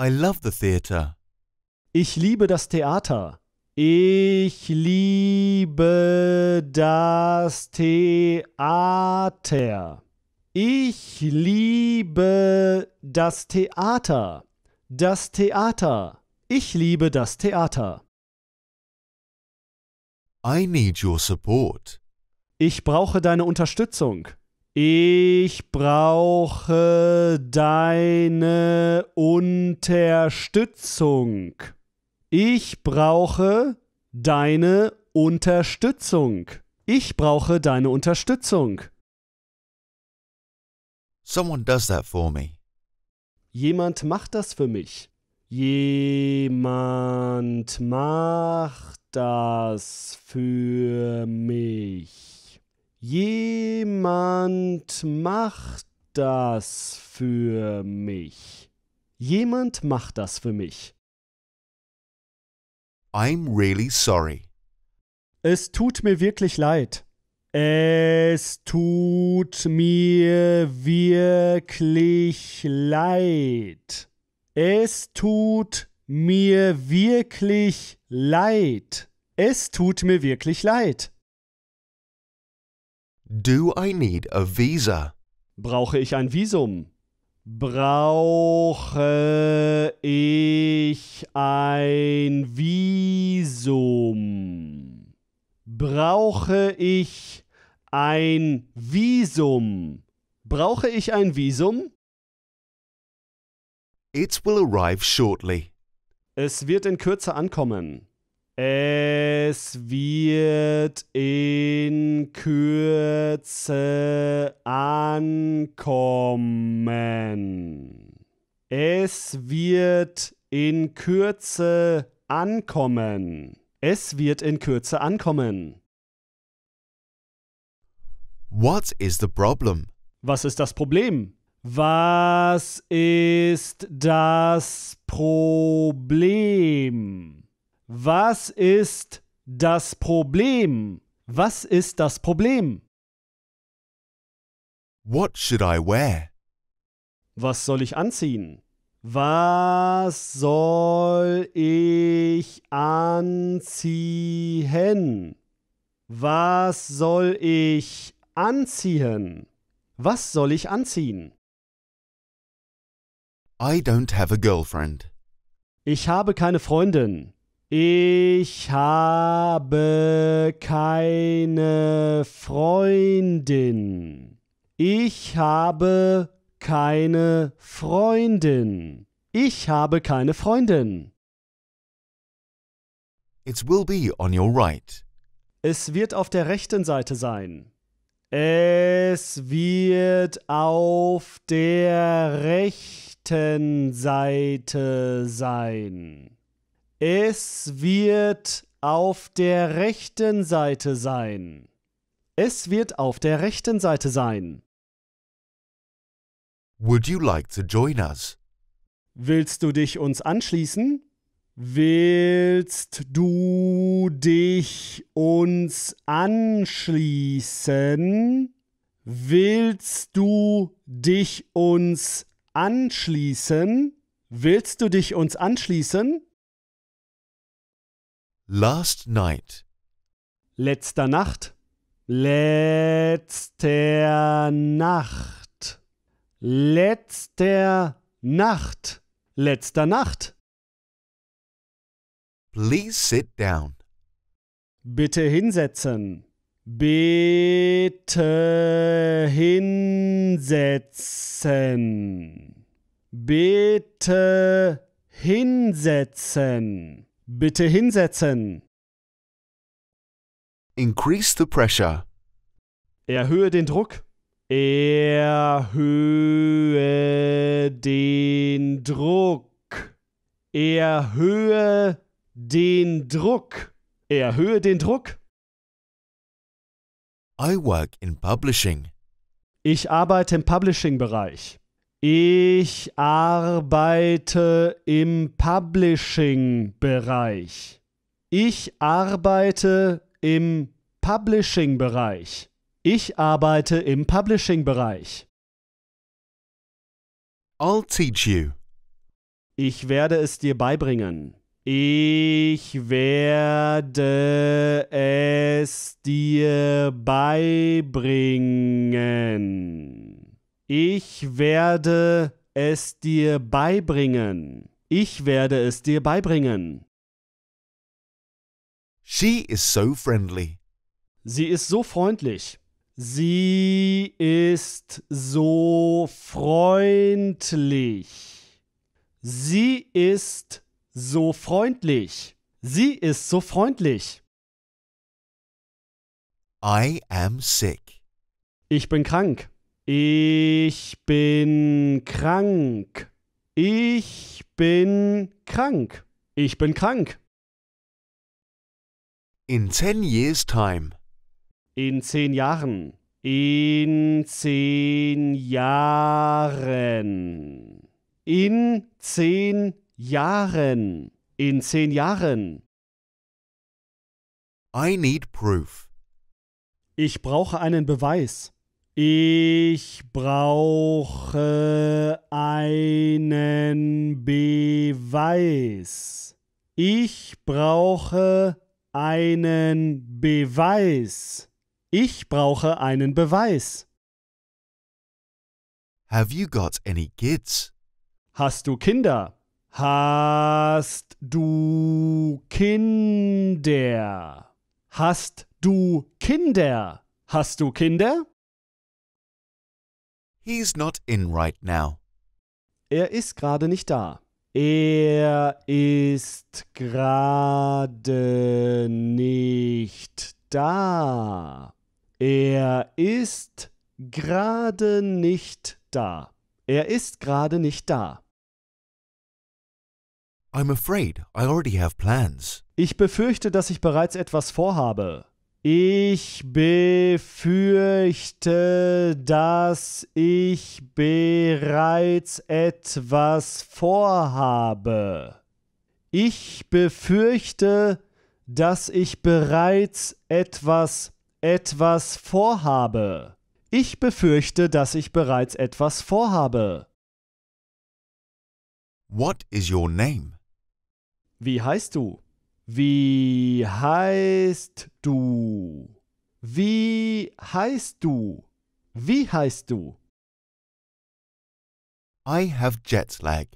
I love the theater. Ich liebe das Theater. Ich liebe das Theater. Ich liebe das Theater. Das Theater. Ich liebe das Theater. I need your support. Ich brauche deine Unterstützung. Ich brauche deine Unterstützung. Ich brauche deine Unterstützung. Ich brauche deine Unterstützung. Someone does that for me. Jemand macht das für mich. Jemand macht das für mich. Jemand macht das für mich. Jemand macht das für mich. I'm really sorry. Es tut mir wirklich leid. Es tut mir wirklich leid. Es tut mir wirklich leid. Es tut mir wirklich leid. Do I need a visa? Brauche ich ein Visum? Brauche ich ein Visum? Brauche ich ein Visum? Brauche ich ein Visum? It will arrive shortly. Es wird in Kürze ankommen. Es wird in Kürze ankommen. Es wird in Kürze ankommen. Es wird in Kürze ankommen. What is the problem? Was ist das Problem? Was ist das Problem? Was ist das Problem? Was ist das Problem? What should I wear? Was soll ich anziehen? Was soll ich anziehen? Was soll ich anziehen? Was soll ich anziehen? I don't have a girlfriend. Ich habe keine Freundin. Ich habe keine Freundin. Ich habe keine Freundin. Ich habe keine Freundin. It will be on your right. Es wird auf der rechten Seite sein. Es wird auf der rechten Seite sein. Es wird auf der rechten Seite sein. Es wird auf der rechten Seite sein. Would you like to join us? Willst du dich uns anschließen? Willst du dich uns anschließen? Willst du dich uns anschließen? Willst du dich uns anschließen? Last night. Letzter Nacht. Letzter Nacht. Letzter Nacht. Letzter Nacht. Please sit down. Bitte hinsetzen. Bitte hinsetzen. Bitte hinsetzen. Bitte hinsetzen. Increase the pressure. Erhöhe den Druck. Erhöhe den Druck. Erhöhe den Druck. Erhöhe den Druck. I work in publishing. Ich arbeite im Publishing-Bereich. Ich arbeite im Publishing-Bereich. Ich arbeite im Publishing-Bereich. Ich arbeite im Publishing-Bereich. I'll teach you. Ich werde es dir beibringen. Ich werde es dir beibringen. Ich werde es dir beibringen. Ich werde es dir beibringen. She is so friendly. Sie ist so freundlich. Sie ist so freundlich. Sie ist so freundlich. Sie ist so freundlich. I am sick. Ich bin krank. Ich bin krank. Ich bin krank. Ich bin krank. In ten years' time. In zehn Jahren. In zehn Jahren. In zehn Jahren. In zehn Jahren. I need proof. Ich brauche einen Beweis. Ich brauche einen Beweis. Ich brauche einen Beweis. Ich brauche einen Beweis. Have you got any kids? Hast du Kinder? Hast du Kinder? Hast du Kinder? Hast du Kinder? He's not in right now. Er ist gerade nicht da. Er ist gerade nicht da. Er ist gerade nicht da. Er ist gerade nicht da. I'm afraid I already have plans. Ich befürchte, dass ich bereits etwas vorhabe. Ich befürchte, dass ich bereits etwas vorhabe. Ich befürchte, dass ich bereits etwas etwas vorhabe. Ich befürchte, dass ich bereits etwas vorhabe. What is your name? Wie heißt du? Wie heißt du? Wie heißt du? Wie heißt du? I have jet lag.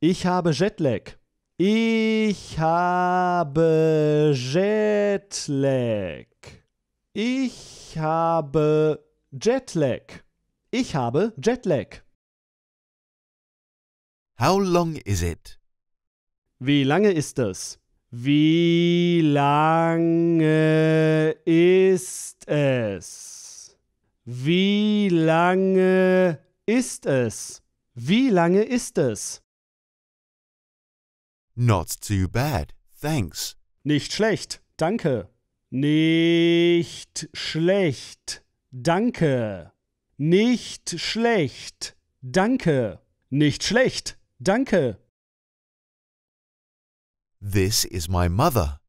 Ich habe Jetlag. Ich habe Jetlag. Ich habe Jetlag. Ich habe Jetlag. How long is it? Wie lange ist es? Wie lange ist es? Wie lange ist es? Wie lange ist es? Not too bad, thanks. Nicht schlecht, danke. Nicht schlecht, danke. Nicht schlecht, danke. Nicht schlecht, danke. This is my mother.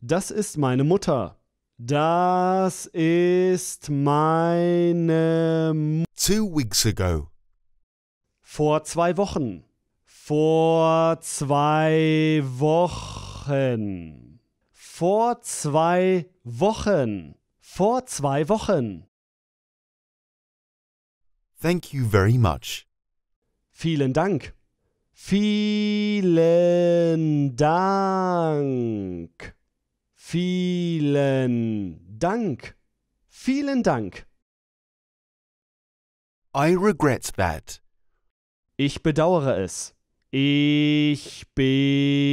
Das ist meine Mutter. Das ist meine Mutter. Two weeks ago. Vor zwei Wochen. Vor zwei Wochen. Vor zwei Wochen. Vor zwei Wochen. Thank you very much. Vielen Dank. Vielen Dank. Vielen Dank. Vielen Dank. I regret that. Ich bedauere es. Ich bedauere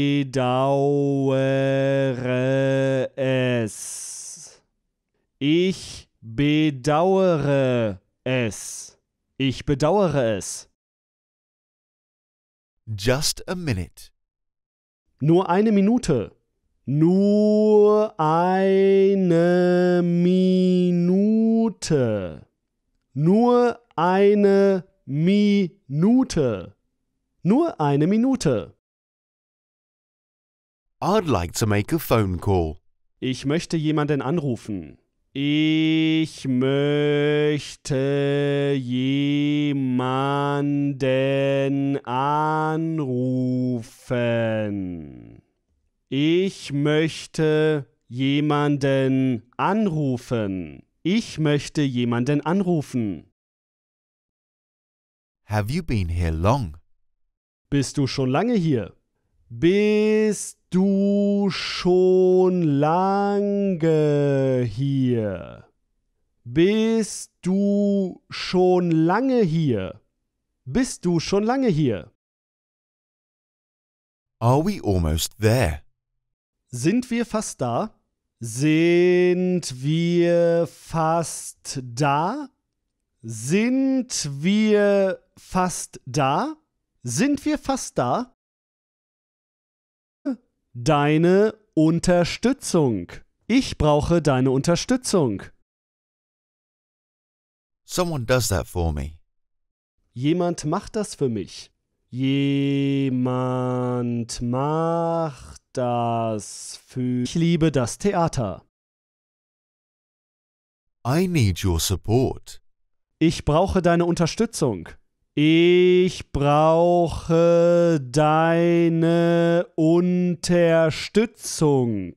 es. Ich bedauere es. Ich bedauere es. Just a minute. Nur eine Minute. Nur eine Minute. Nur eine Minute. Nur eine Minute. I'd like to make a phone call. Ich möchte jemanden anrufen. Ich möchte jemanden anrufen. Ich möchte jemanden anrufen. Ich möchte jemanden anrufen. Have you been here long? Bist du schon lange hier? Bist du schon lange hier? Bist du schon lange hier? Bist du schon lange hier? Are we almost there? Sind wir fast da? Sind wir fast da? Sind wir fast da? Sind wir fast da? Deine Unterstützung. Ich brauche deine Unterstützung. Someone does that for me. Jemand macht das für mich. Jemand macht das für. Ich liebe das Theater. I need your support. Ich brauche deine Unterstützung. Ich brauche deine Unterstützung.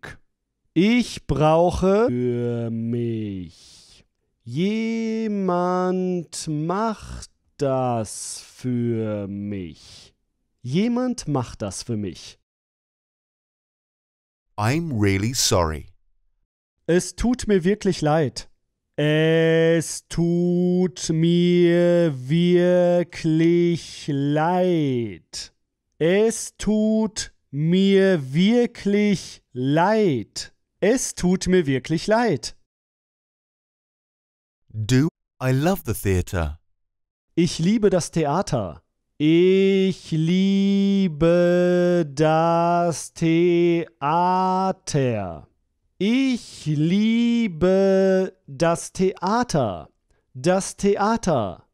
Ich brauche für mich. Jemand macht das für mich. Jemand macht das für mich. I'm really sorry. Es tut mir wirklich leid. Es tut mir wirklich leid. Es tut mir wirklich leid. Es tut mir wirklich leid. Do I love the theater? Ich liebe das Theater. Ich liebe das Theater. Ich liebe das Theater. Das Theater.